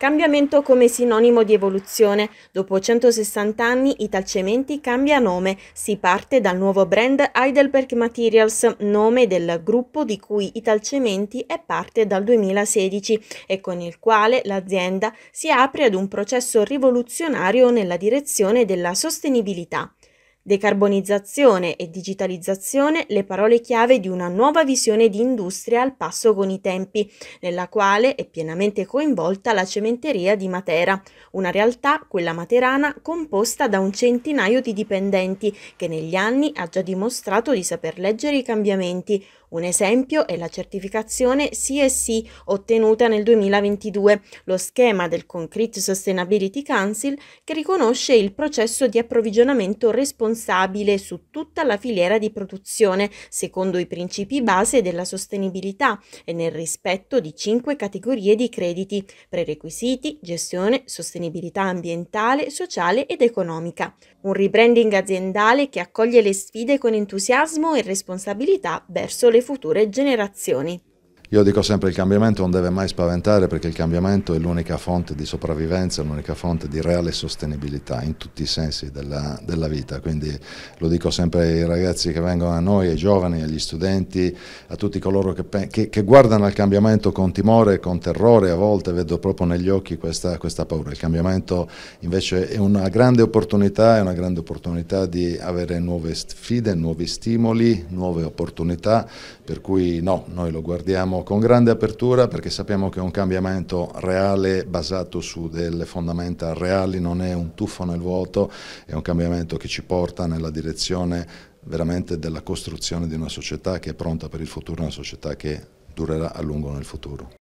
Cambiamento come sinonimo di evoluzione. Dopo 160 anni Italcementi cambia nome. Si parte dal nuovo brand Heidelberg Materials, nome del gruppo di cui Italcementi è parte dal 2016 e con il quale l'azienda si apre ad un processo rivoluzionario nella direzione della sostenibilità. Decarbonizzazione e digitalizzazione le parole chiave di una nuova visione di industria al passo con i tempi, nella quale è pienamente coinvolta la cementeria di Matera, una realtà, quella materana, composta da un centinaio di dipendenti che negli anni ha già dimostrato di saper leggere i cambiamenti. Un esempio è la certificazione CSC ottenuta nel 2022, lo schema del Concrete Sustainability Council che riconosce il processo di approvvigionamento responsabile responsabile su tutta la filiera di produzione, secondo i principi base della sostenibilità e nel rispetto di cinque categorie di crediti, prerequisiti, gestione, sostenibilità ambientale, sociale ed economica. Un rebranding aziendale che accoglie le sfide con entusiasmo e responsabilità verso le future generazioni. Io dico sempre che il cambiamento non deve mai spaventare perché il cambiamento è l'unica fonte di sopravvivenza, l'unica fonte di reale sostenibilità in tutti i sensi della, della, vita, quindi lo dico sempre ai ragazzi che vengono a noi, ai giovani, agli studenti, a tutti coloro che, che, che guardano al cambiamento con timore, con terrore, a volte vedo proprio negli occhi questa, questa paura. Il cambiamento invece è una grande opportunità, è una grande opportunità di avere nuove sfide, nuovi stimoli, nuove opportunità, per cui no, noi lo guardiamo con grande apertura perché sappiamo che un cambiamento reale basato su delle fondamenta reali non è un tuffo nel vuoto, è un cambiamento che ci porta nella direzione veramente della costruzione di una società che è pronta per il futuro, una società che durerà a lungo nel futuro.